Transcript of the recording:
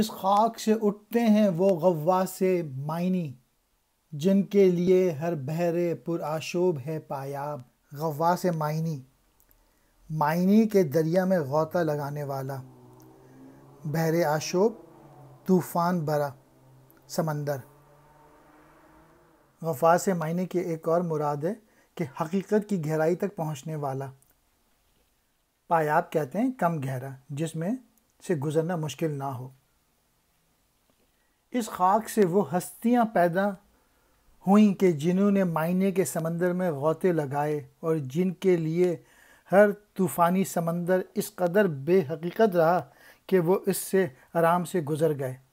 इस खाक से उठते हैं वो गवा से मायनी जिनके लिए हर बहरे पुराशोब है पायाब गवा से मायनी मायनी के दरिया में गौता लगाने वाला बहरे आशोब तूफ़ान भरा समंदर गफा से मायने की एक और मुराद है कि हकीकत की गहराई तक पहुंचने वाला पायाब कहते हैं कम गहरा जिसमें से गुज़रना मुश्किल ना हो इस खाक से वो हस्तियाँ पैदा हुई कि जिन्होंने मायने के समंदर में गौते लगाए और जिनके लिए हर तूफ़ानी समंदर इस कदर बेहकीकत रहा कि वो इससे आराम से गुज़र गए